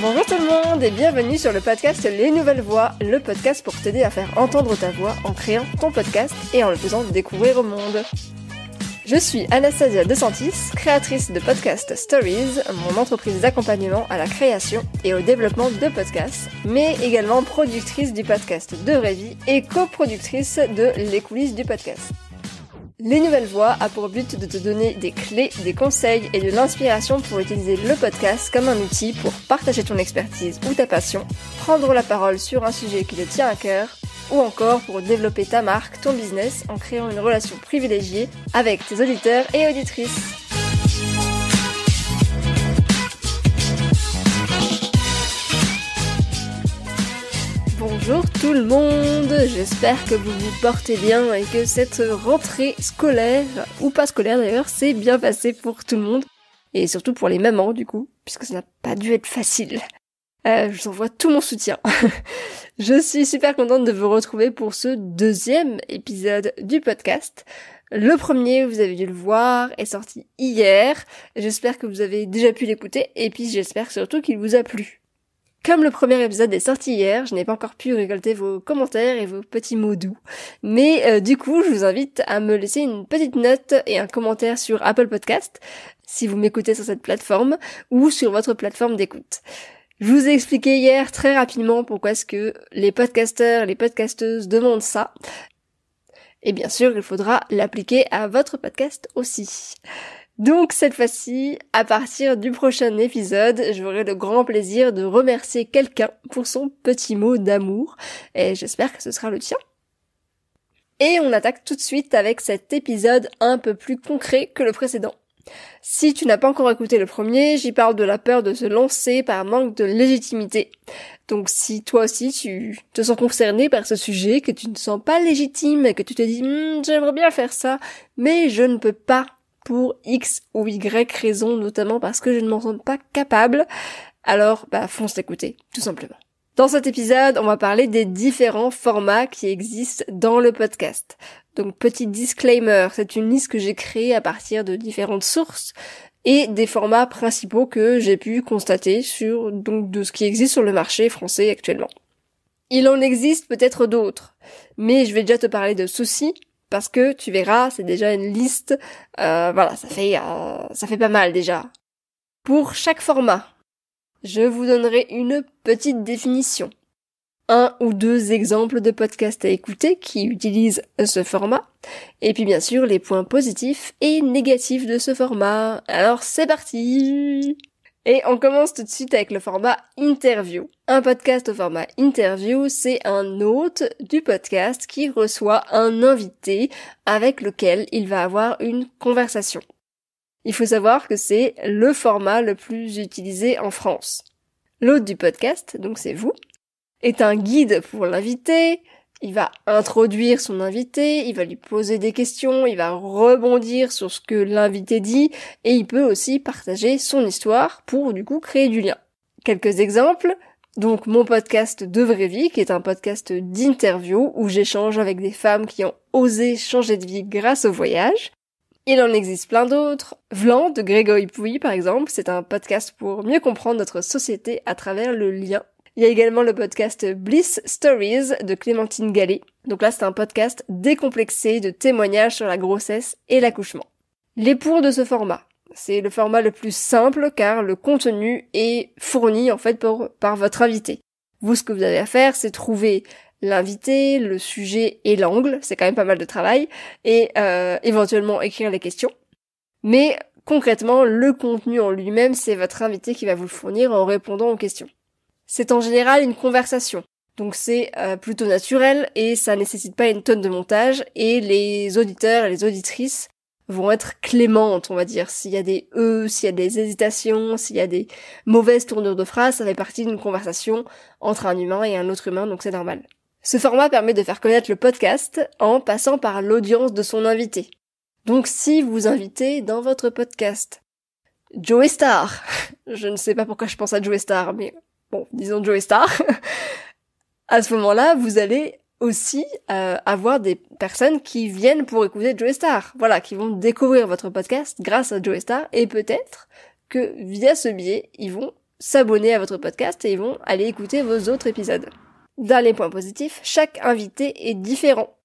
Bonjour tout le monde et bienvenue sur le podcast Les Nouvelles Voix, le podcast pour t'aider à faire entendre ta voix en créant ton podcast et en le faisant découvrir au monde. Je suis Anastasia DeSantis, créatrice de podcast Stories, mon entreprise d'accompagnement à la création et au développement de podcasts, mais également productrice du podcast De Vraie Vie et coproductrice de Les coulisses du podcast. Les Nouvelles Voix a pour but de te donner des clés, des conseils et de l'inspiration pour utiliser le podcast comme un outil pour partager ton expertise ou ta passion, prendre la parole sur un sujet qui te tient à cœur ou encore pour développer ta marque, ton business en créant une relation privilégiée avec tes auditeurs et auditrices. Bonjour tout le monde, j'espère que vous vous portez bien et que cette rentrée scolaire, ou pas scolaire d'ailleurs, s'est bien passée pour tout le monde, et surtout pour les mamans du coup, puisque ça n'a pas dû être facile. Euh, je vous envoie tout mon soutien. je suis super contente de vous retrouver pour ce deuxième épisode du podcast. Le premier, vous avez dû le voir, est sorti hier. J'espère que vous avez déjà pu l'écouter et puis j'espère surtout qu'il vous a plu. Comme le premier épisode est sorti hier, je n'ai pas encore pu récolter vos commentaires et vos petits mots doux. Mais euh, du coup, je vous invite à me laisser une petite note et un commentaire sur Apple Podcast, si vous m'écoutez sur cette plateforme, ou sur votre plateforme d'écoute. Je vous ai expliqué hier très rapidement pourquoi est-ce que les podcasteurs et les podcasteuses demandent ça. Et bien sûr, il faudra l'appliquer à votre podcast aussi. Donc cette fois-ci, à partir du prochain épisode, j'aurai le grand plaisir de remercier quelqu'un pour son petit mot d'amour, et j'espère que ce sera le tien. Et on attaque tout de suite avec cet épisode un peu plus concret que le précédent. Si tu n'as pas encore écouté le premier, j'y parle de la peur de se lancer par manque de légitimité. Donc si toi aussi tu te sens concerné par ce sujet, que tu ne sens pas légitime et que tu te dis hmm, j'aimerais bien faire ça, mais je ne peux pas pour X ou Y raison, notamment parce que je ne m'en sens pas capable, alors bah fonce t'écouter, tout simplement. Dans cet épisode, on va parler des différents formats qui existent dans le podcast. Donc petit disclaimer, c'est une liste que j'ai créée à partir de différentes sources et des formats principaux que j'ai pu constater sur donc de ce qui existe sur le marché français actuellement. Il en existe peut-être d'autres, mais je vais déjà te parler de ceux-ci parce que tu verras, c'est déjà une liste. Euh, voilà, ça fait euh, ça fait pas mal déjà. Pour chaque format, je vous donnerai une petite définition, un ou deux exemples de podcasts à écouter qui utilisent ce format, et puis bien sûr les points positifs et négatifs de ce format. Alors c'est parti. Et on commence tout de suite avec le format interview. Un podcast au format interview, c'est un hôte du podcast qui reçoit un invité avec lequel il va avoir une conversation. Il faut savoir que c'est le format le plus utilisé en France. L'hôte du podcast, donc c'est vous, est un guide pour l'invité, il va introduire son invité, il va lui poser des questions, il va rebondir sur ce que l'invité dit et il peut aussi partager son histoire pour du coup créer du lien. Quelques exemples. Donc mon podcast De Vraie Vie, qui est un podcast d'interview où j'échange avec des femmes qui ont osé changer de vie grâce au voyage. Il en existe plein d'autres. Vlan de Grégory Pouy, par exemple, c'est un podcast pour mieux comprendre notre société à travers le lien il y a également le podcast Bliss Stories de Clémentine Gallet. Donc là, c'est un podcast décomplexé de témoignages sur la grossesse et l'accouchement. Les pour de ce format. C'est le format le plus simple car le contenu est fourni en fait par votre invité. Vous, ce que vous avez à faire, c'est trouver l'invité, le sujet et l'angle. C'est quand même pas mal de travail. Et euh, éventuellement écrire les questions. Mais concrètement, le contenu en lui-même, c'est votre invité qui va vous le fournir en répondant aux questions. C'est en général une conversation. Donc c'est euh, plutôt naturel et ça nécessite pas une tonne de montage et les auditeurs et les auditrices vont être clémentes, on va dire. S'il y a des E, s'il y a des hésitations, s'il y a des mauvaises tournures de phrase, ça fait partie d'une conversation entre un humain et un autre humain, donc c'est normal. Ce format permet de faire connaître le podcast en passant par l'audience de son invité. Donc si vous invitez dans votre podcast Joey Star, je ne sais pas pourquoi je pense à Joey Star, mais bon, disons Joy Star, à ce moment-là, vous allez aussi euh, avoir des personnes qui viennent pour écouter Joy Star, voilà, qui vont découvrir votre podcast grâce à Joey Star et peut-être que via ce biais, ils vont s'abonner à votre podcast et ils vont aller écouter vos autres épisodes. Dans les points positifs, chaque invité est différent.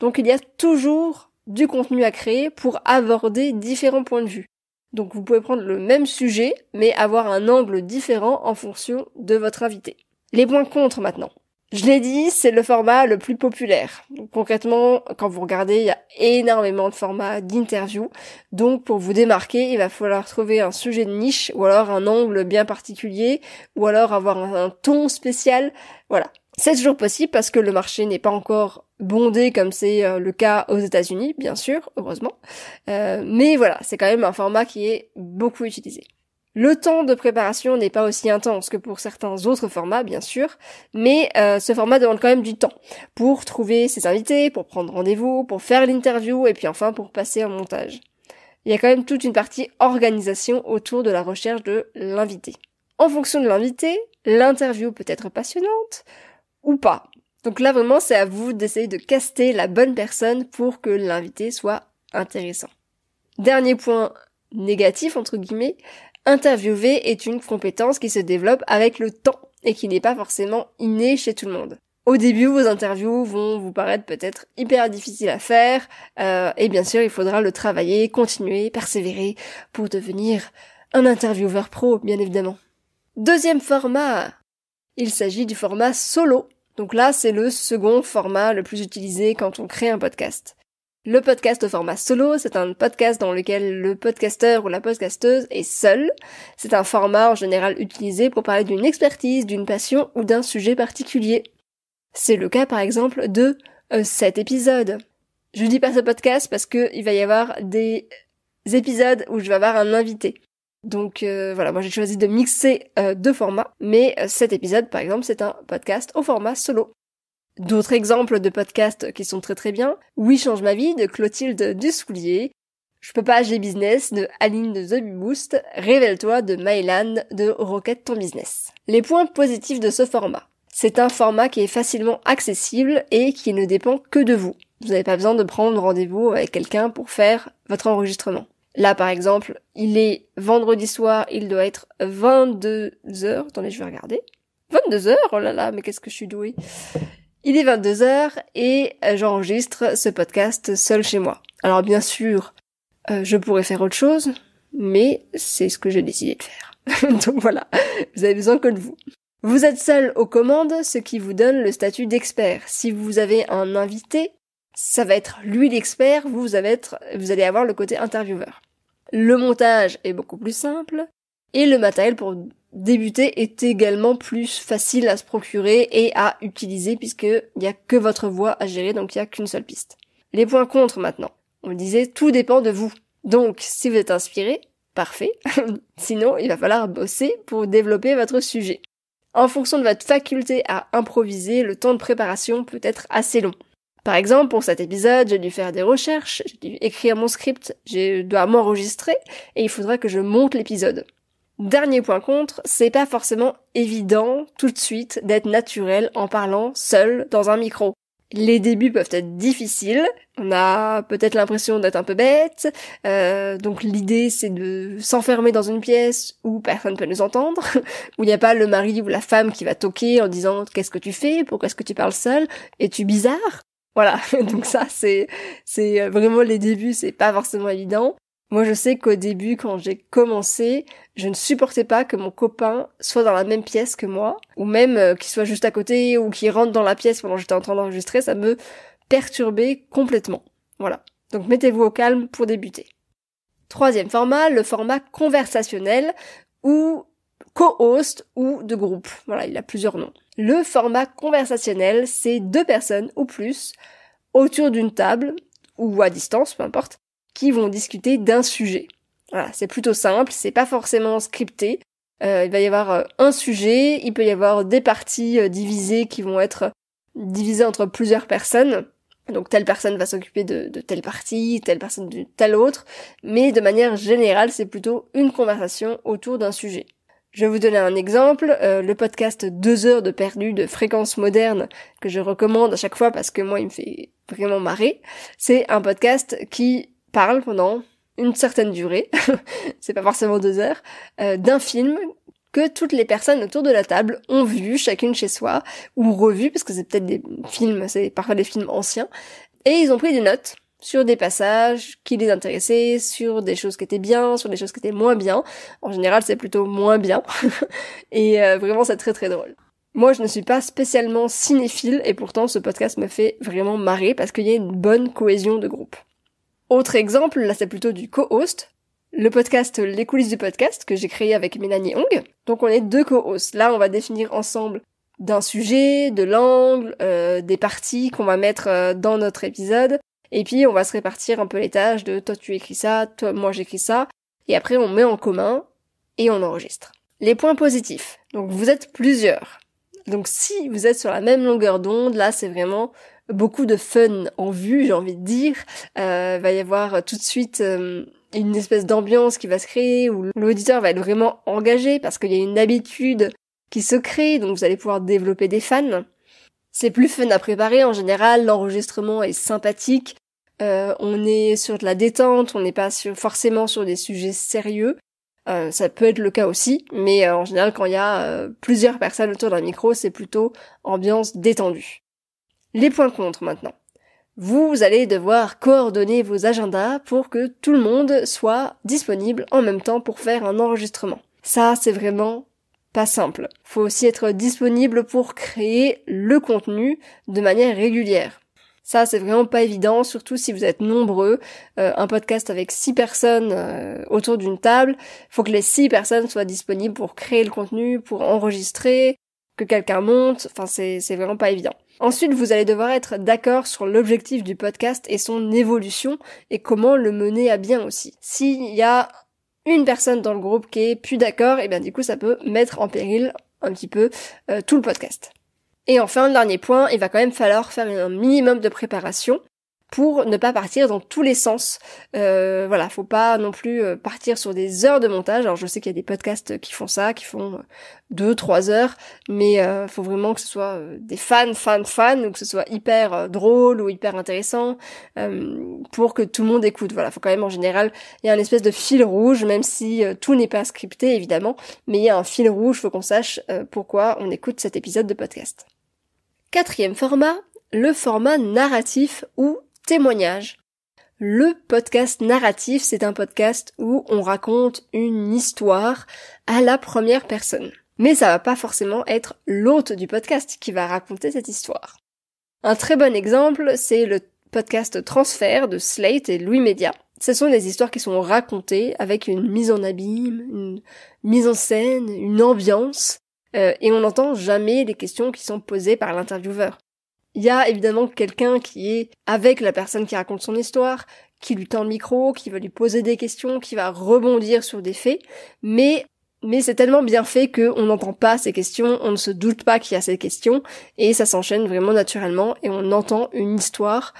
Donc il y a toujours du contenu à créer pour aborder différents points de vue. Donc vous pouvez prendre le même sujet, mais avoir un angle différent en fonction de votre invité. Les points contre maintenant. Je l'ai dit, c'est le format le plus populaire. concrètement, quand vous regardez, il y a énormément de formats d'interview. Donc pour vous démarquer, il va falloir trouver un sujet de niche ou alors un angle bien particulier ou alors avoir un ton spécial. Voilà. C'est toujours possible parce que le marché n'est pas encore bondé comme c'est euh, le cas aux États-Unis, bien sûr, heureusement. Euh, mais voilà, c'est quand même un format qui est beaucoup utilisé. Le temps de préparation n'est pas aussi intense que pour certains autres formats, bien sûr, mais euh, ce format demande quand même du temps pour trouver ses invités, pour prendre rendez-vous, pour faire l'interview et puis enfin pour passer en montage. Il y a quand même toute une partie organisation autour de la recherche de l'invité. En fonction de l'invité, l'interview peut être passionnante, ou pas. Donc là vraiment c'est à vous d'essayer de caster la bonne personne pour que l'invité soit intéressant. Dernier point négatif entre guillemets, interviewer est une compétence qui se développe avec le temps et qui n'est pas forcément innée chez tout le monde. Au début, vos interviews vont vous paraître peut-être hyper difficiles à faire, euh, et bien sûr, il faudra le travailler, continuer, persévérer pour devenir un intervieweur pro, bien évidemment. Deuxième format, il s'agit du format solo. Donc là, c'est le second format le plus utilisé quand on crée un podcast. Le podcast au format solo, c'est un podcast dans lequel le podcasteur ou la podcasteuse est seul. C'est un format en général utilisé pour parler d'une expertise, d'une passion ou d'un sujet particulier. C'est le cas par exemple de euh, cet épisode. Je dis pas ce podcast parce qu'il va y avoir des épisodes où je vais avoir un invité. Donc euh, voilà, moi j'ai choisi de mixer euh, deux formats, mais euh, cet épisode par exemple c'est un podcast au format solo. D'autres exemples de podcasts qui sont très très bien, Oui change ma vie de Clotilde Dussoulier, Je peux pas j'ai business de Aline de The Boost, Révèle-toi de Mylan de Rocket ton business. Les points positifs de ce format. C'est un format qui est facilement accessible et qui ne dépend que de vous. Vous n'avez pas besoin de prendre rendez-vous avec quelqu'un pour faire votre enregistrement. Là, par exemple, il est vendredi soir, il doit être 22h. Attendez, je vais regarder. 22h Oh là là, mais qu'est-ce que je suis douée. Il est 22h et euh, j'enregistre ce podcast seul chez moi. Alors bien sûr, euh, je pourrais faire autre chose, mais c'est ce que j'ai décidé de faire. Donc voilà, vous avez besoin que de vous. Vous êtes seul aux commandes, ce qui vous donne le statut d'expert. Si vous avez un invité, ça va être lui l'expert, vous, allez avoir le côté intervieweur. Le montage est beaucoup plus simple, et le matériel pour débuter est également plus facile à se procurer et à utiliser puisque n'y a que votre voix à gérer, donc il n'y a qu'une seule piste. Les points contre maintenant. On disait, tout dépend de vous. Donc, si vous êtes inspiré, parfait. Sinon, il va falloir bosser pour développer votre sujet. En fonction de votre faculté à improviser, le temps de préparation peut être assez long. Par exemple, pour cet épisode, j'ai dû faire des recherches, j'ai dû écrire mon script, je dois m'enregistrer et il faudra que je monte l'épisode. Dernier point contre, c'est pas forcément évident tout de suite d'être naturel en parlant seul dans un micro. Les débuts peuvent être difficiles, on a peut-être l'impression d'être un peu bête, euh, donc l'idée c'est de s'enfermer dans une pièce où personne ne peut nous entendre, où il n'y a pas le mari ou la femme qui va toquer en disant qu'est-ce que tu fais, pourquoi est-ce que tu parles seul, es-tu bizarre voilà, donc ça c'est c'est euh, vraiment les débuts, c'est pas forcément évident. Moi je sais qu'au début quand j'ai commencé, je ne supportais pas que mon copain soit dans la même pièce que moi ou même euh, qu'il soit juste à côté ou qu'il rentre dans la pièce pendant que j'étais en train d'enregistrer, ça me perturbait complètement. Voilà. Donc mettez-vous au calme pour débuter. Troisième format, le format conversationnel où co-host ou de groupe. Voilà, il a plusieurs noms. Le format conversationnel, c'est deux personnes ou plus autour d'une table ou à distance, peu importe, qui vont discuter d'un sujet. Voilà, c'est plutôt simple, c'est pas forcément scripté. Euh, il va y avoir euh, un sujet, il peut y avoir des parties euh, divisées qui vont être divisées entre plusieurs personnes. Donc telle personne va s'occuper de, de, telle partie, telle personne de telle autre, mais de manière générale, c'est plutôt une conversation autour d'un sujet. Je vais vous donner un exemple, euh, le podcast 2 heures de perdu de fréquence moderne que je recommande à chaque fois parce que moi il me fait vraiment marrer. C'est un podcast qui parle pendant une certaine durée, c'est pas forcément deux heures, euh, d'un film que toutes les personnes autour de la table ont vu, chacune chez soi, ou revu, parce que c'est peut-être des films, c'est parfois des films anciens, et ils ont pris des notes sur des passages qui les intéressaient, sur des choses qui étaient bien, sur des choses qui étaient moins bien. En général, c'est plutôt moins bien. et euh, vraiment, c'est très très drôle. Moi, je ne suis pas spécialement cinéphile et pourtant, ce podcast me fait vraiment marrer parce qu'il y a une bonne cohésion de groupe. Autre exemple, là, c'est plutôt du co-host. Le podcast Les coulisses du podcast que j'ai créé avec Mélanie Hong. Donc, on est deux co-hosts. Là, on va définir ensemble d'un sujet, de l'angle, euh, des parties qu'on va mettre euh, dans notre épisode. Et puis on va se répartir un peu les tâches de toi tu écris ça, toi moi j'écris ça. Et après on met en commun et on enregistre. Les points positifs. Donc vous êtes plusieurs. Donc si vous êtes sur la même longueur d'onde, là c'est vraiment beaucoup de fun en vue, j'ai envie de dire. Euh, va y avoir tout de suite euh, une espèce d'ambiance qui va se créer où l'auditeur va être vraiment engagé parce qu'il y a une habitude qui se crée, donc vous allez pouvoir développer des fans. C'est plus fun à préparer, en général l'enregistrement est sympathique, euh, on est sur de la détente, on n'est pas forcément sur des sujets sérieux. Euh, ça peut être le cas aussi, mais euh, en général, quand il y a plusieurs personnes autour d'un micro, c'est plutôt ambiance détendue. Les points contre maintenant. Vous allez devoir coordonner vos agendas pour que tout le monde soit disponible en même temps pour faire un enregistrement. Ça, c'est vraiment pas simple. Faut aussi être disponible pour créer le contenu de manière régulière. Ça, c'est vraiment pas évident, surtout si vous êtes nombreux. Euh, un podcast avec six personnes euh, autour d'une table, faut que les six personnes soient disponibles pour créer le contenu, pour enregistrer, que quelqu'un monte. Enfin, c'est vraiment pas évident. Ensuite, vous allez devoir être d'accord sur l'objectif du podcast et son évolution et comment le mener à bien aussi. S'il y a une personne dans le groupe qui est plus d'accord, et eh bien du coup, ça peut mettre en péril un petit peu euh, tout le podcast. Et enfin, le dernier point, il va quand même falloir faire un minimum de préparation pour ne pas partir dans tous les sens. Euh, voilà, faut pas non plus euh, partir sur des heures de montage. Alors je sais qu'il y a des podcasts qui font ça, qui font euh, deux, trois heures, mais euh, faut vraiment que ce soit des fans, fans, fans, ou que ce soit hyper drôle ou hyper intéressant pour que tout le monde écoute. Voilà, faut quand même en général, il y a un espèce de fil rouge, même si tout n'est pas scripté évidemment, mais il y a un fil rouge, faut qu'on sache pourquoi on écoute cet épisode de podcast. Quatrième format, le format narratif ou témoignage. Le podcast narratif, c'est un podcast où on raconte une histoire à la première personne. Mais ça va pas forcément être l'hôte du podcast qui va raconter cette histoire. Un très bon exemple, c'est le podcast Transfert de Slate et Louis Media. Ce sont des histoires qui sont racontées avec une mise en abîme, une mise en scène, une ambiance. Euh, et on n'entend jamais les questions qui sont posées par l'intervieweur. Il y a évidemment quelqu'un qui est avec la personne qui raconte son histoire, qui lui tend le micro, qui va lui poser des questions, qui va rebondir sur des faits, mais mais c'est tellement bien fait qu'on n'entend pas ces questions, on ne se doute pas qu'il y a ces questions, et ça s'enchaîne vraiment naturellement, et on entend une histoire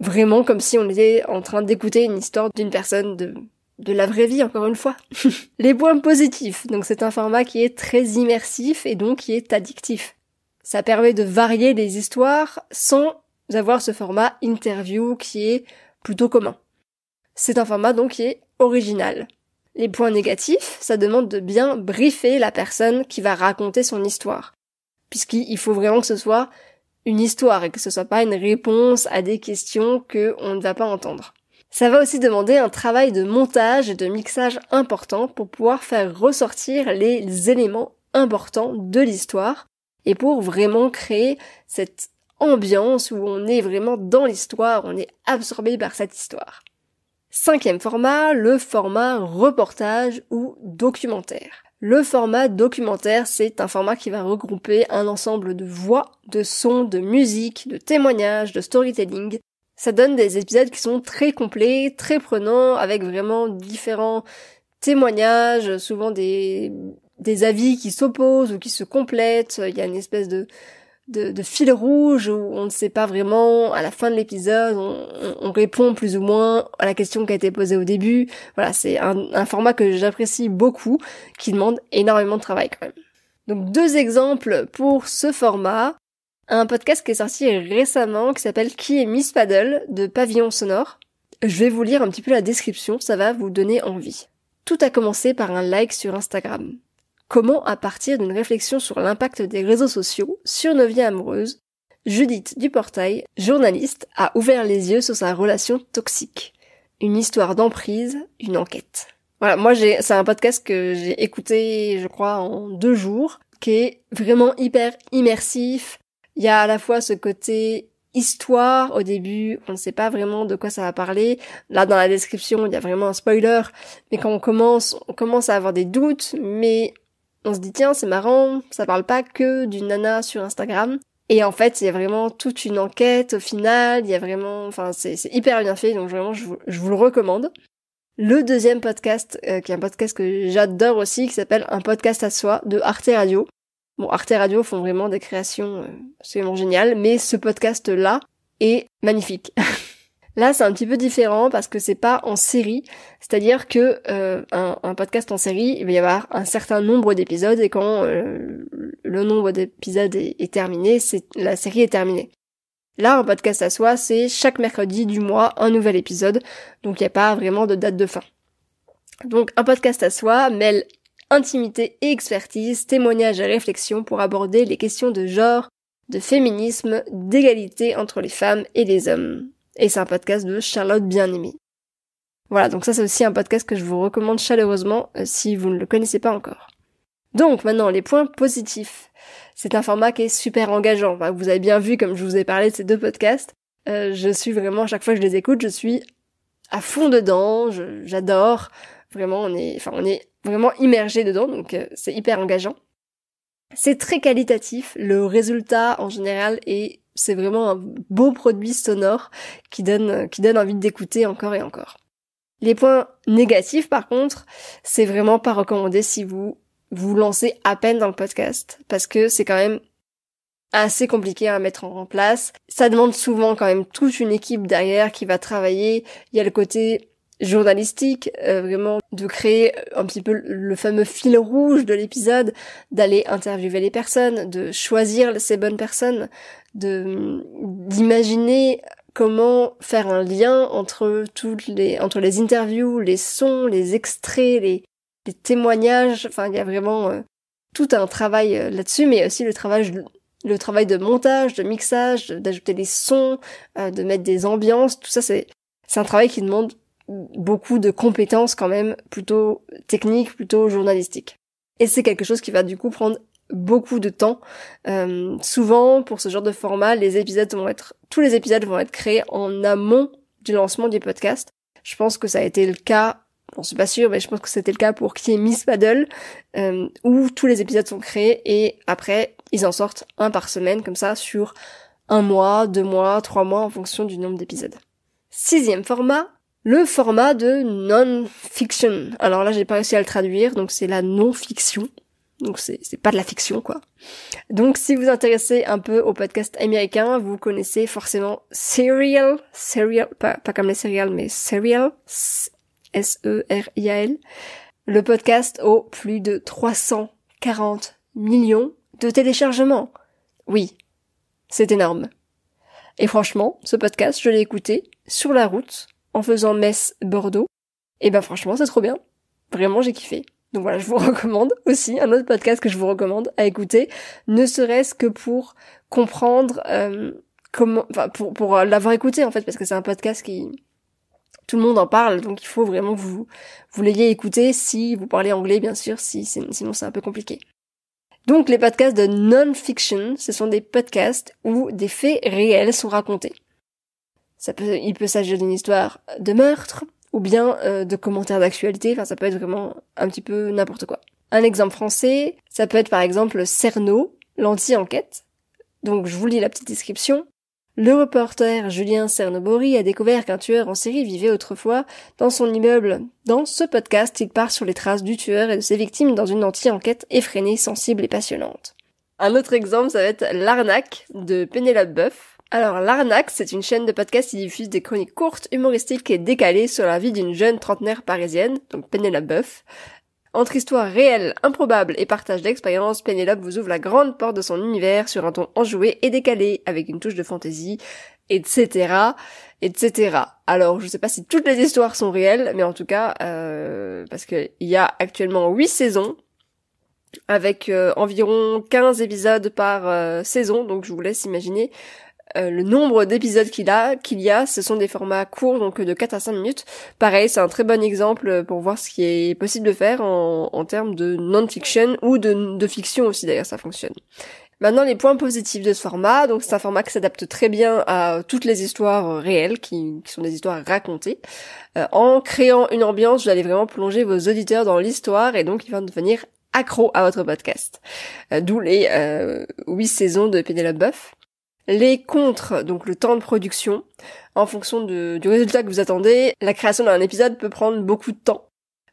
vraiment comme si on était en train d'écouter une histoire d'une personne de de la vraie vie, encore une fois. les points positifs. Donc c'est un format qui est très immersif et donc qui est addictif. Ça permet de varier les histoires sans avoir ce format interview qui est plutôt commun. C'est un format donc qui est original. Les points négatifs, ça demande de bien briefer la personne qui va raconter son histoire. Puisqu'il faut vraiment que ce soit une histoire et que ce soit pas une réponse à des questions qu'on ne va pas entendre. Ça va aussi demander un travail de montage et de mixage important pour pouvoir faire ressortir les éléments importants de l'histoire et pour vraiment créer cette ambiance où on est vraiment dans l'histoire, on est absorbé par cette histoire. Cinquième format, le format reportage ou documentaire. Le format documentaire, c'est un format qui va regrouper un ensemble de voix, de sons, de musique, de témoignages, de storytelling ça donne des épisodes qui sont très complets, très prenants, avec vraiment différents témoignages, souvent des, avis qui s'opposent ou qui se complètent. Il y a une espèce de, fil rouge où on ne sait pas vraiment à la fin de l'épisode, on, répond plus ou moins à la question qui a été posée au début. Voilà, c'est un, format que j'apprécie beaucoup, qui demande énormément de travail quand même. Donc deux exemples pour ce format un podcast qui est sorti récemment qui s'appelle Qui est Miss Paddle de Pavillon Sonore. Je vais vous lire un petit peu la description, ça va vous donner envie. Tout a commencé par un like sur Instagram. Comment, à partir d'une réflexion sur l'impact des réseaux sociaux sur nos vies amoureuses, Judith Duportail, journaliste, a ouvert les yeux sur sa relation toxique. Une histoire d'emprise, une enquête. Voilà, moi j'ai, c'est un podcast que j'ai écouté, je crois, en deux jours, qui est vraiment hyper immersif, il y a à la fois ce côté histoire au début, on ne sait pas vraiment de quoi ça va parler. Là, dans la description, il y a vraiment un spoiler, mais quand on commence, on commence à avoir des doutes, mais on se dit tiens, c'est marrant, ça parle pas que d'une nana sur Instagram. Et en fait, il y a vraiment toute une enquête au final, il y a vraiment, enfin, c'est hyper bien fait, donc vraiment, je vous, le recommande. Le deuxième podcast, euh, qui est un podcast que j'adore aussi, qui s'appelle Un podcast à soi de Arte Radio. Bon, Arte Radio font vraiment des créations euh, absolument géniales, mais ce podcast-là est magnifique. Là, c'est un petit peu différent parce que c'est pas en série, c'est-à-dire que euh, un, podcast en série, il va y avoir un certain nombre d'épisodes et quand euh, le nombre d'épisodes est, terminé, c'est la série est terminée. Là, un podcast à soi, c'est chaque mercredi du mois un nouvel épisode, donc il n'y a pas vraiment de date de fin. Donc un podcast à soi mêle intimité et expertise, témoignage et réflexion pour aborder les questions de genre, de féminisme, d'égalité entre les femmes et les hommes. Et c'est un podcast de Charlotte Bien-Aimée. Voilà, donc ça c'est aussi un podcast que je vous recommande chaleureusement euh, si vous ne le connaissez pas encore. Donc maintenant, les points positifs. C'est un format qui est super engageant. vous avez bien vu, comme je vous ai parlé de ces deux podcasts, euh, je suis vraiment, chaque fois que je les écoute, je suis à fond dedans, j'adore. Vraiment, on est, enfin, on est vraiment immergé dedans, donc euh, c'est hyper engageant. C'est très qualitatif, le résultat en général et c'est vraiment un beau produit sonore qui donne, euh, qui donne envie d'écouter encore et encore. Les points négatifs, par contre, c'est vraiment pas recommandé si vous vous lancez à peine dans le podcast, parce que c'est quand même assez compliqué à mettre en place. Ça demande souvent quand même toute une équipe derrière qui va travailler. Il y a le côté journalistique, euh, vraiment de créer un petit peu le fameux fil rouge de l'épisode, d'aller interviewer les personnes, de choisir ces bonnes personnes, de d'imaginer comment faire un lien entre toutes les entre les interviews, les sons, les extraits, les, témoignages. Enfin, il y a vraiment euh, tout un travail euh, là-dessus, mais aussi le travail le travail de montage, de mixage, d'ajouter des sons, de mettre des ambiances. Tout ça, c'est c'est un travail qui demande beaucoup de compétences quand même plutôt techniques, plutôt journalistiques. Et c'est quelque chose qui va du coup prendre beaucoup de temps. Euh, souvent, pour ce genre de format, les épisodes vont être, tous les épisodes vont être créés en amont du lancement du podcast. Je pense que ça a été le cas, ne suis pas sûr mais je pense que c'était le cas pour qui est Miss Paddle, euh, où tous les épisodes sont créés et après, ils en sortent un par semaine, comme ça, sur un mois, deux mois, trois mois, en fonction du nombre d'épisodes. Sixième format, le format de non-fiction. Alors là, j'ai pas réussi à le traduire, donc c'est la non-fiction. Donc c'est pas de la fiction, quoi. Donc si vous intéressez un peu au podcast américain, vous connaissez forcément Serial, Serial, pas, comme les Serial, mais Serial, S-E-R-I-A-L. Le podcast au plus de 340 millions de téléchargements. Oui, c'est énorme. Et franchement, ce podcast, je l'ai écouté sur la route, en faisant Messe Bordeaux. Et ben franchement, c'est trop bien. Vraiment, j'ai kiffé. Donc voilà, je vous recommande aussi un autre podcast que je vous recommande à écouter, ne serait-ce que pour comprendre euh, comment, enfin pour pour euh, l'avoir écouté en fait, parce que c'est un podcast qui tout le monde en parle, donc il faut vraiment que vous vous l'ayez écouté si vous parlez anglais bien sûr, si sinon c'est un peu compliqué. Donc les podcasts de non-fiction, ce sont des podcasts où des faits réels sont racontés il peut s'agir d'une histoire de meurtre ou bien euh, de commentaires d'actualité. Enfin, ça peut être vraiment un petit peu n'importe quoi. Un exemple français, ça peut être par exemple Cerno, l'anti-enquête. Donc je vous lis la petite description. Le reporter Julien Cernobori a découvert qu'un tueur en série vivait autrefois dans son immeuble. Dans ce podcast, il part sur les traces du tueur et de ses victimes dans une anti-enquête effrénée, sensible et passionnante. Un autre exemple, ça va être L'arnaque de Pénélope Boeuf. Alors, L'Arnaque, c'est une chaîne de podcast qui diffuse des chroniques courtes, humoristiques et décalées sur la vie d'une jeune trentenaire parisienne, donc Pénélope Boeuf. Entre histoires réelles, improbables et partage d'expériences, Pénélope vous ouvre la grande porte de son univers sur un ton enjoué et décalé, avec une touche de fantaisie, etc., etc. Alors, je sais pas si toutes les histoires sont réelles, mais en tout cas, euh, parce qu'il y a actuellement 8 saisons, avec euh, environ 15 épisodes par euh, saison, donc je vous laisse imaginer euh, le nombre d'épisodes qu'il a, qu'il y a, ce sont des formats courts, donc euh, de 4 à 5 minutes. Pareil, c'est un très bon exemple euh, pour voir ce qui est possible de faire en, termes de non-fiction ou de, fiction aussi, d'ailleurs ça fonctionne. Maintenant, les points positifs de ce format. Donc, c'est un format qui s'adapte très bien à toutes les histoires réelles, qui, sont des histoires racontées. en créant une ambiance, vous allez vraiment plonger vos auditeurs dans l'histoire et donc ils vont devenir accro à votre podcast. D'où les 8 saisons de Pénélope Boeuf les contres, donc le temps de production, en fonction du résultat que vous attendez, la création d'un épisode peut prendre beaucoup de temps.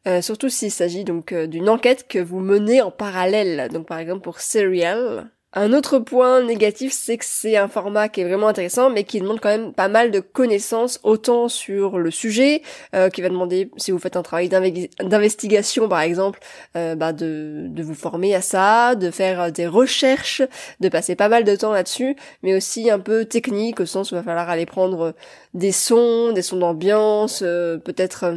Euh, surtout s'il s'agit donc euh, d'une enquête que vous menez en parallèle. Donc par exemple pour Serial, un autre point négatif, c'est que c'est un format qui est vraiment intéressant, mais qui demande quand même pas mal de connaissances, autant sur le sujet, euh, qui va demander, si vous faites un travail d'investigation par exemple, euh, bah, de, vous former à ça, de faire euh, des recherches, de passer pas mal de temps là-dessus, mais aussi un peu technique, au sens où il va falloir aller prendre des sons, des sons d'ambiance, euh, peut-être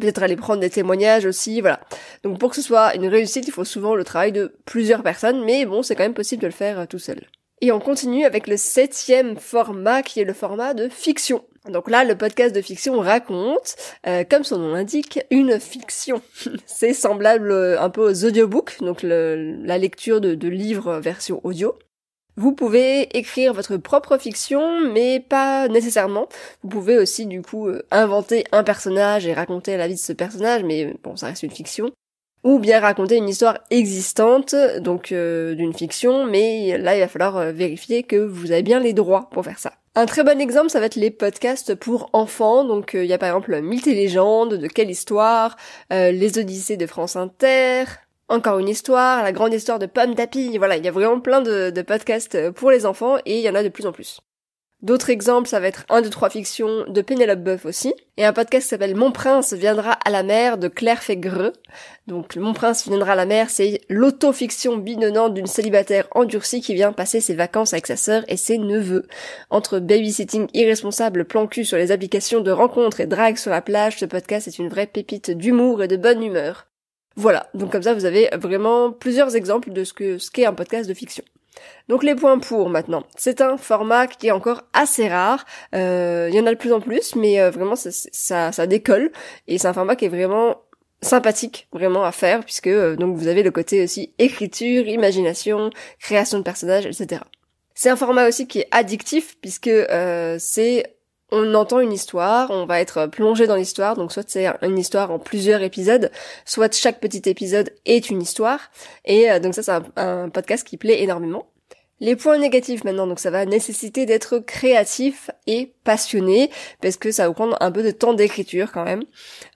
peut-être aller prendre des témoignages aussi, voilà. Donc pour que ce soit une réussite, il faut souvent le travail de plusieurs personnes, mais bon, c'est quand même possible de le faire euh, tout seul. Et on continue avec le septième format qui est le format de fiction. Donc là, le podcast de fiction raconte, euh, comme son nom l'indique, une fiction. c'est semblable euh, un peu aux audiobooks, donc la lecture de livres version audio. Vous pouvez écrire votre propre fiction, mais pas nécessairement. Vous pouvez aussi du coup euh, inventer un personnage et raconter la vie de ce personnage, mais bon, ça reste une fiction. Ou bien raconter une histoire existante, donc euh, d'une fiction, mais là il va falloir euh, vérifier que vous avez bien les droits pour faire ça. Un très bon exemple, ça va être les podcasts pour enfants. Donc il y a par exemple Mille et légendes, de quelle histoire, les Odyssées de France Inter, encore une histoire, la grande histoire de Pomme d'Api, voilà, il y a vraiment plein de, podcasts euh, pour les enfants et il y en a de plus en plus. D'autres exemples, ça va être un de trois fictions de Pénélope Boeuf aussi. Et un podcast qui s'appelle Mon prince viendra à la mer de Claire Fégreux. Donc Mon prince viendra à la mer, c'est l'autofiction binonnante d'une célibataire endurcie qui vient passer ses vacances avec sa sœur et ses neveux. Entre babysitting irresponsable, plan cul sur les applications de rencontres et drague sur la plage, ce podcast est une vraie pépite d'humour et de bonne humeur. Voilà, donc comme ça vous avez vraiment plusieurs exemples de ce que ce qu'est un podcast de fiction. Donc les points pour maintenant. C'est un format qui est encore assez rare. Euh, il y en a de plus en plus, mais euh, vraiment ça, ça, décolle et c'est un format qui est vraiment sympathique vraiment à faire puisque euh, donc vous avez le côté aussi écriture, imagination, création de personnages, etc. C'est un format aussi qui est addictif puisque c'est on entend une histoire, on va être plongé dans l'histoire, donc soit c'est une histoire en plusieurs épisodes, soit chaque petit épisode est une histoire, et euh, donc ça c'est un, podcast qui plaît énormément. Les points négatifs maintenant, donc ça va nécessiter d'être créatif et passionné, parce que ça va vous prendre un peu de temps d'écriture quand même.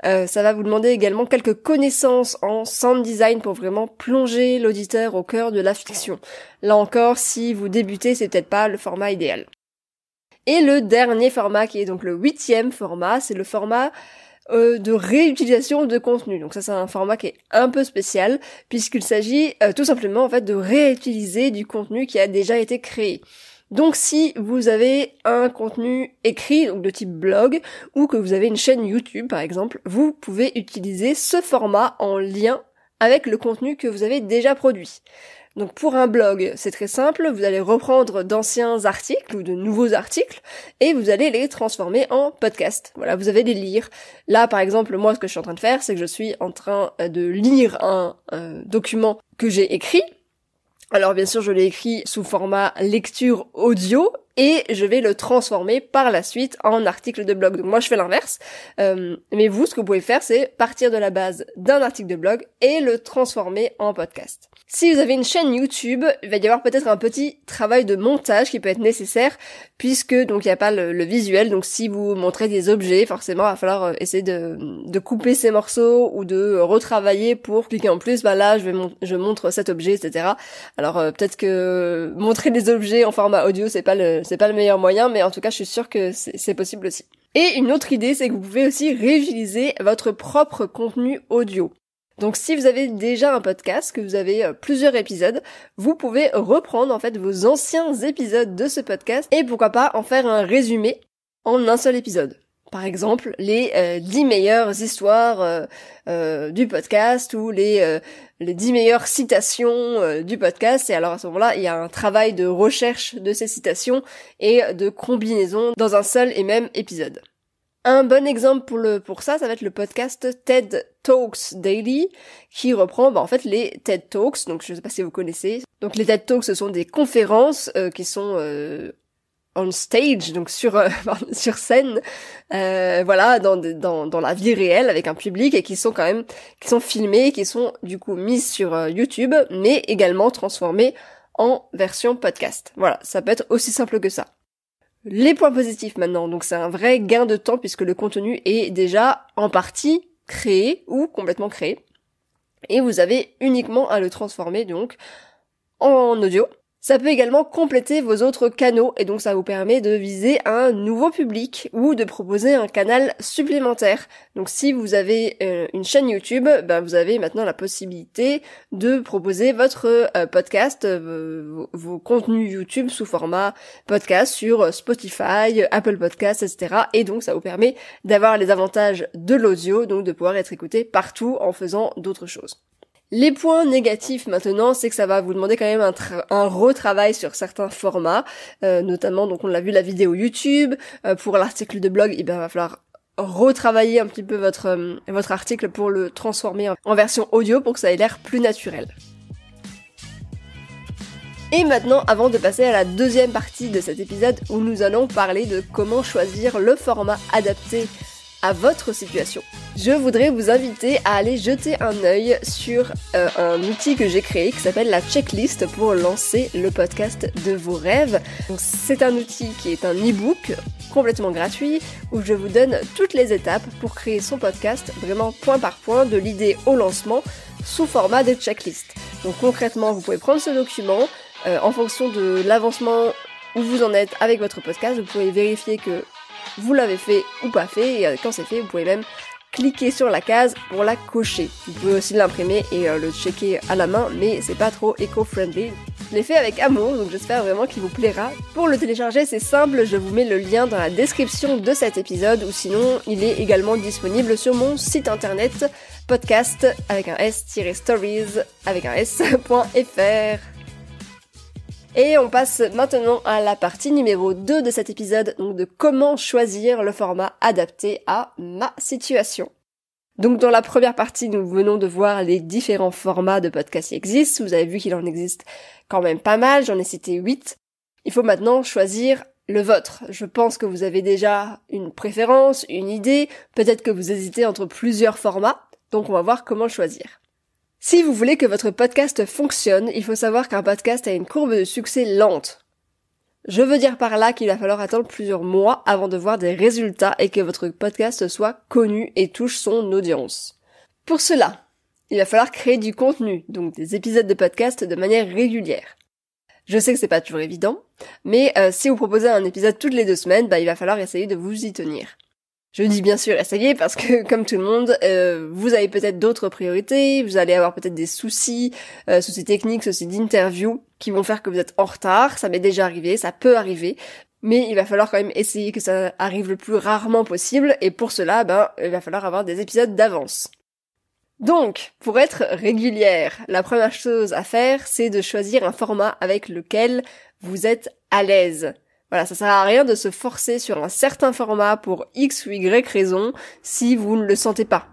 Euh, ça va vous demander également quelques connaissances en sound design pour vraiment plonger l'auditeur au cœur de la fiction. Là encore, si vous débutez, c'est peut-être pas le format idéal. Et le dernier format, qui est donc le huitième format, c'est le format euh, de réutilisation de contenu. Donc ça c'est un format qui est un peu spécial puisqu'il s'agit euh, tout simplement en fait de réutiliser du contenu qui a déjà été créé. Donc si vous avez un contenu écrit, donc de type blog, ou que vous avez une chaîne YouTube par exemple, vous pouvez utiliser ce format en lien avec le contenu que vous avez déjà produit. Donc pour un blog, c'est très simple, vous allez reprendre d'anciens articles ou de nouveaux articles et vous allez les transformer en podcast. Voilà, vous avez des lire. Là par exemple, moi ce que je suis en train de faire, c'est que je suis en train euh, de lire un euh, document que j'ai écrit. Alors bien sûr, je l'ai écrit sous format lecture audio et je vais le transformer par la suite en article de blog. moi je fais l'inverse, euh, mais vous ce que vous pouvez faire c'est partir de la base d'un article de blog et le transformer en podcast. Si vous avez une chaîne YouTube, il va y avoir peut-être un petit travail de montage qui peut être nécessaire puisque donc il n'y a pas le, visuel. Donc si vous montrez des objets, forcément, il va falloir euh, essayer de, couper ces morceaux ou de euh, retravailler pour cliquer en plus. Bah là, je, vais je montre cet objet, etc. Alors euh, peut-être que montrer des objets en format audio, c'est pas le c'est pas le meilleur moyen, mais en tout cas, je suis sûre que c'est possible aussi. Et une autre idée, c'est que vous pouvez aussi réutiliser votre propre contenu audio. Donc si vous avez déjà un podcast, que vous avez euh, plusieurs épisodes, vous pouvez reprendre en fait vos anciens épisodes de ce podcast et pourquoi pas en faire un résumé en un seul épisode. Par exemple, les euh, dix 10 meilleures histoires euh, du podcast ou les, les 10 meilleures citations du podcast. Et alors à ce moment-là, il y a un travail de recherche de ces citations et de combinaison dans un seul et même épisode. Un bon exemple pour le pour ça, ça va être le podcast TED Talks Daily qui reprend bah, en fait les TED Talks. Donc je sais pas si vous connaissez. Donc les TED Talks, ce sont des conférences euh, qui sont euh, on stage, donc sur euh, sur scène, voilà, dans, dans, la vie réelle avec un public et qui sont quand même qui sont filmés, qui sont du coup mises sur YouTube, mais également transformés en version podcast. Voilà, ça peut être aussi simple que ça. Les points positifs maintenant, donc c'est un vrai gain de temps puisque le contenu est déjà en partie créé ou complètement créé. Et vous avez uniquement à le transformer donc en audio ça peut également compléter vos autres canaux et donc ça vous permet de viser un nouveau public ou de proposer un canal supplémentaire. Donc si vous avez euh, une chaîne YouTube, ben vous avez maintenant la possibilité de proposer votre euh, podcast, euh, vos contenus YouTube sous format podcast sur Spotify, Apple Podcasts, etc. Et donc ça vous permet d'avoir les avantages de l'audio, donc de pouvoir être écouté partout en faisant d'autres choses. Les points négatifs maintenant, c'est que ça va vous demander quand même un, retravail sur certains formats, euh, notamment donc on l'a vu la vidéo YouTube, euh, pour l'article de blog, eh il va falloir retravailler un petit peu votre, euh, votre article pour le transformer en version audio pour que ça ait l'air plus naturel. Et maintenant, avant de passer à la deuxième partie de cet épisode où nous allons parler de comment choisir le format adapté à votre situation, je voudrais vous inviter à aller jeter un œil sur euh, un outil que j'ai créé qui s'appelle la checklist pour lancer le podcast de vos rêves. C'est un outil qui est un e-book complètement gratuit où je vous donne toutes les étapes pour créer son podcast vraiment point par point de l'idée au lancement sous format de checklist. Donc concrètement, vous pouvez prendre ce document euh, en fonction de l'avancement où vous en êtes avec votre podcast, vous pouvez vérifier que vous l'avez fait ou pas fait, et euh, quand c'est fait, vous pouvez même cliquer sur la case pour la cocher. Vous pouvez aussi l'imprimer et euh, le checker à la main, mais c'est pas trop eco friendly Je l'ai fait avec amour, donc j'espère vraiment qu'il vous plaira. Pour le télécharger, c'est simple, je vous mets le lien dans la description de cet épisode, ou sinon, il est également disponible sur mon site internet podcast avec un s-stories avec un s.fr. Et on passe maintenant à la partie numéro 2 de cet épisode, donc de comment choisir le format adapté à ma situation. Donc dans la première partie, nous venons de voir les différents formats de podcast qui existent. Vous avez vu qu'il en existe quand même pas mal, j'en ai cité 8. Il faut maintenant choisir le vôtre. Je pense que vous avez déjà une préférence, une idée, peut-être que vous hésitez entre plusieurs formats, donc on va voir comment choisir. Si vous voulez que votre podcast fonctionne, il faut savoir qu'un podcast a une courbe de succès lente. Je veux dire par là qu'il va falloir attendre plusieurs mois avant de voir des résultats et que votre podcast soit connu et touche son audience. Pour cela, il va falloir créer du contenu, donc des épisodes de podcast de manière régulière. Je sais que c'est pas toujours évident, mais euh, si vous proposez un épisode toutes les deux semaines, bah, il va falloir essayer de vous y tenir. Je dis bien sûr essayez parce que comme tout le monde, euh, vous avez peut-être d'autres priorités, vous allez avoir peut-être des soucis, euh, soucis techniques, soucis d'interview qui vont faire que vous êtes en retard. Ça m'est déjà arrivé, ça peut arriver. Mais il va falloir quand même essayer que ça arrive le plus rarement possible et pour cela, ben, il va falloir avoir des épisodes d'avance. Donc, pour être régulière, la première chose à faire, c'est de choisir un format avec lequel vous êtes à l'aise. Voilà, ça sert à rien de se forcer sur un certain format pour X ou Y raison si vous ne le sentez pas.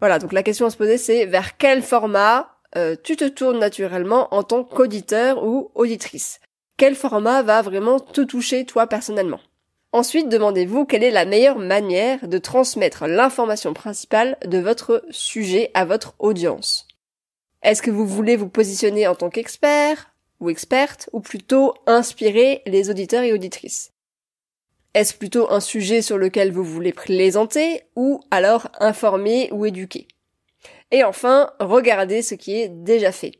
Voilà, donc la question à se poser c'est vers quel format euh, tu te tournes naturellement en tant qu'auditeur ou auditrice Quel format va vraiment te toucher toi personnellement Ensuite, demandez-vous quelle est la meilleure manière de transmettre l'information principale de votre sujet à votre audience. Est-ce que vous voulez vous positionner en tant qu'expert, ou experte, ou plutôt inspirer les auditeurs et auditrices Est-ce plutôt un sujet sur lequel vous voulez plaisanter, ou alors informer ou éduquer Et enfin, regardez ce qui est déjà fait.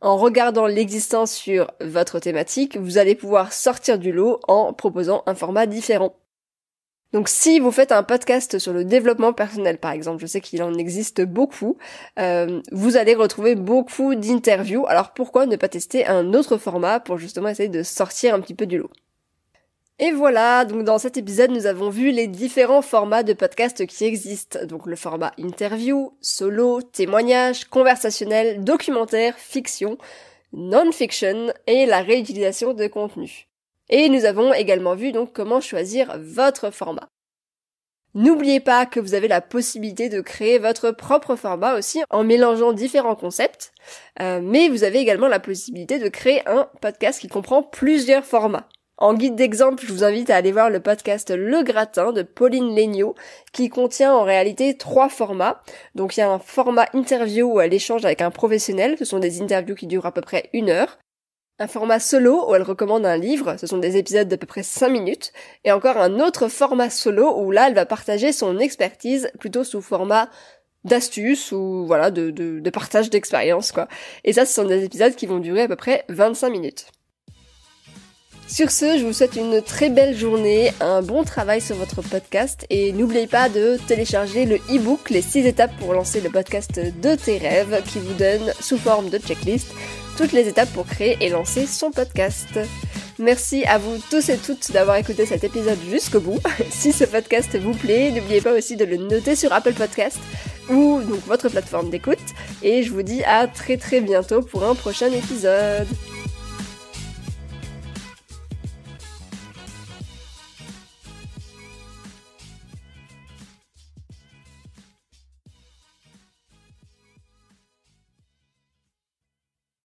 En regardant l'existence sur votre thématique, vous allez pouvoir sortir du lot en proposant un format différent. Donc si vous faites un podcast sur le développement personnel par exemple, je sais qu'il en existe beaucoup, euh, vous allez retrouver beaucoup d'interviews. Alors pourquoi ne pas tester un autre format pour justement essayer de sortir un petit peu du lot et voilà, donc dans cet épisode, nous avons vu les différents formats de podcast qui existent. Donc le format interview, solo, témoignage, conversationnel, documentaire, fiction, non-fiction et la réutilisation de contenu. Et nous avons également vu donc comment choisir votre format. N'oubliez pas que vous avez la possibilité de créer votre propre format aussi en mélangeant différents concepts, euh, mais vous avez également la possibilité de créer un podcast qui comprend plusieurs formats. En guide d'exemple, je vous invite à aller voir le podcast Le Gratin de Pauline Legnaud, qui contient en réalité trois formats. Donc il y a un format interview où elle échange avec un professionnel, ce sont des interviews qui durent à peu près une heure. Un format solo où elle recommande un livre, ce sont des épisodes d'à peu près 5 minutes, et encore un autre format solo où là elle va partager son expertise plutôt sous format d'astuces ou voilà de, partage d'expérience quoi. Et ça ce sont des épisodes qui vont durer à peu près 25 minutes. Sur ce, je vous souhaite une très belle journée, un bon travail sur votre podcast et n'oubliez pas de télécharger le e-book Les 6 étapes pour lancer le podcast de tes rêves qui vous donne sous forme de checklist toutes les étapes pour créer et lancer son podcast. Merci à vous tous et toutes d'avoir écouté cet épisode jusqu'au bout. Si ce podcast vous plaît, n'oubliez pas aussi de le noter sur Apple Podcast ou donc votre plateforme d'écoute. Et je vous dis à très très bientôt pour un prochain épisode.